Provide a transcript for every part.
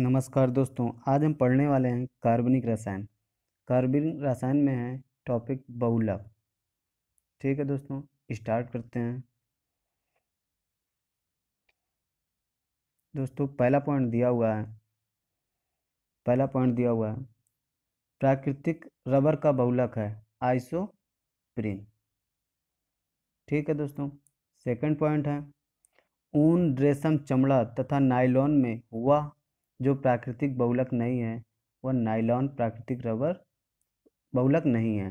नमस्कार दोस्तों आज हम पढ़ने वाले हैं कार्बनिक रसायन कार्बनिक रसायन में है टॉपिक बहुलक ठीक है दोस्तों स्टार्ट करते हैं दोस्तों पहला पॉइंट दिया हुआ है पहला पॉइंट दिया हुआ है प्राकृतिक रबर का बहुलक है आइसो प्रिन ठीक है दोस्तों सेकंड पॉइंट है ऊन रेशम चमड़ा तथा नाइलॉन में हुआ जो प्राकृतिक बहुलक नहीं है वह नाइलॉन प्राकृतिक रबर बहुलक नहीं है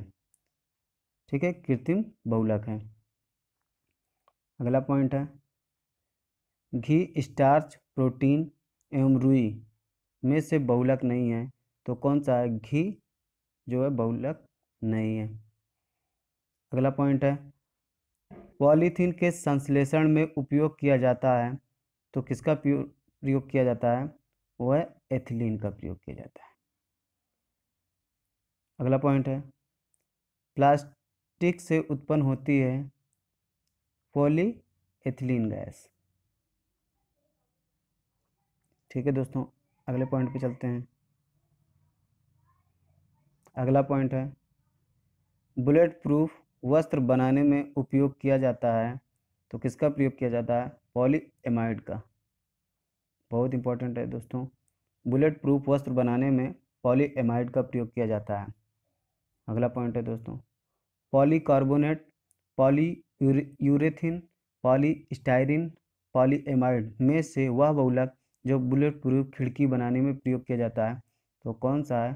ठीक है कृत्रिम बहुलक है अगला पॉइंट है घी स्टार्च प्रोटीन एवं रुई में से बहुलक नहीं है तो कौन सा है घी जो है बहुलक नहीं है अगला पॉइंट है पॉलीथीन के संश्लेषण में उपयोग किया जाता है तो किसका प्रयोग किया जाता है वो है एथिलीन का प्रयोग किया जाता है अगला पॉइंट है प्लास्टिक से उत्पन्न होती है पोली एथिलीन गैस ठीक है दोस्तों अगले पॉइंट पे चलते हैं अगला पॉइंट है बुलेट प्रूफ वस्त्र बनाने में उपयोग किया जाता है तो किसका प्रयोग किया जाता है पॉली एमाइड का बहुत इंपॉर्टेंट है दोस्तों बुलेट प्रूफ वस्त्र बनाने में पॉलीएमाइड का प्रयोग किया जाता है अगला पॉइंट है दोस्तों polycarbonate polyurethane poly polyamide में से वह बहुलक जो बुलेट प्रूफ खिड़की बनाने में प्रयोग किया जाता है तो कौन सा है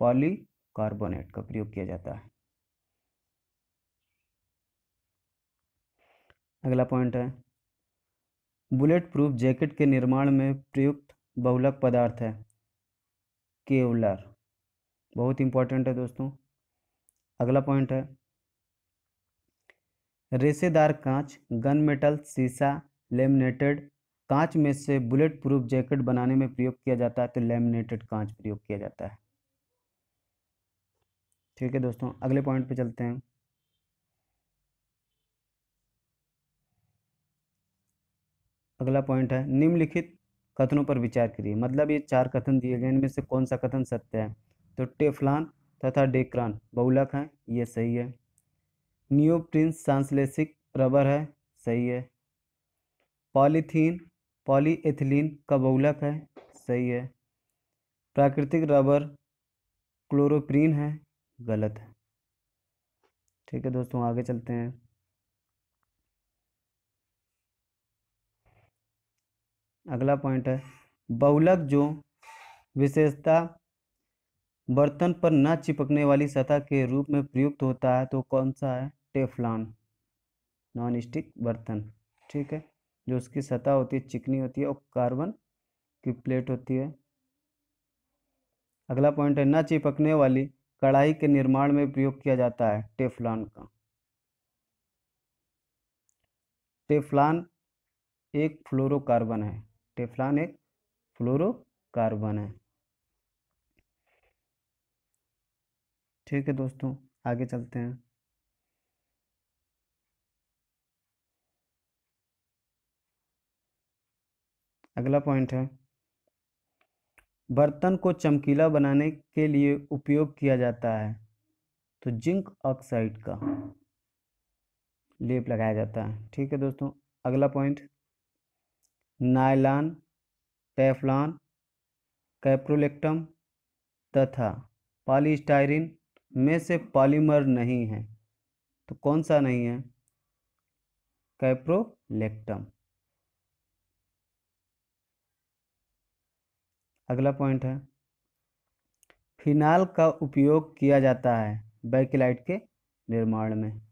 पॉलीकार्बोनेट का प्रयोग किया जाता है अगला पॉइंट है बुलेट प्रूफ जैकेट के निर्माण में प्रयुक्त बहुलक पदार्थ है केवलर बहुत इंपॉर्टेंट है दोस्तों अगला पॉइंट है रेसेदार कांच गन मेटल शीशा लेमिनेटेड कांच में से बुलेट प्रूफ जैकेट बनाने में प्रयोग किया जाता है तो लेमिनेटेड कांच प्रयोग किया जाता है ठीक है दोस्तों अगले पॉइंट पे चलते हैं अगला पॉइंट है निम्नलिखित कथनों पर विचार करिए मतलब ये चार कथन दिए गए इनमें से कौन सा कथन सत्य है तो टेफलान तथा डेक्रान बहुलक हैं ये सही है नियोप्रिन सांसलेसिक रबर है सही है पॉलीथीन पॉलीएथिलीन का बहुलक है सही है प्राकृतिक रबर क्लोरोप्रीन है गलत है ठीक है दोस्तों आगे चलते हैं अगला पॉइंट है बहुलक जो विशेषता बर्तन पर न चिपकने वाली सतह के रूप में प्रयुक्त होता है तो कौन सा है टेफलॉन नॉन स्टिक बर्तन ठीक है जो उसकी सतह होती है चिकनी होती है और कार्बन की प्लेट होती है अगला पॉइंट है न चिपकने वाली कढ़ाई के निर्माण में प्रयोग किया जाता है टेफलॉन का टेफलॉन एक फ्लोरोकार्बन है टेफ्लान एक फ्लोरोकार्बन है ठीक है दोस्तों आगे चलते हैं अगला पॉइंट है बर्तन को चमकीला बनाने के लिए उपयोग किया जाता है तो जिंक ऑक्साइड का लेप लगाया जाता है ठीक है दोस्तों अगला पॉइंट नायलान टेफलान कैप्रोलेक्टम तथा पॉलीस्टाइरिन में से पॉलीमर नहीं है तो कौन सा नहीं है कैप्रोलेक्टम अगला पॉइंट है फिनाल का उपयोग किया जाता है बैकलाइट के निर्माण में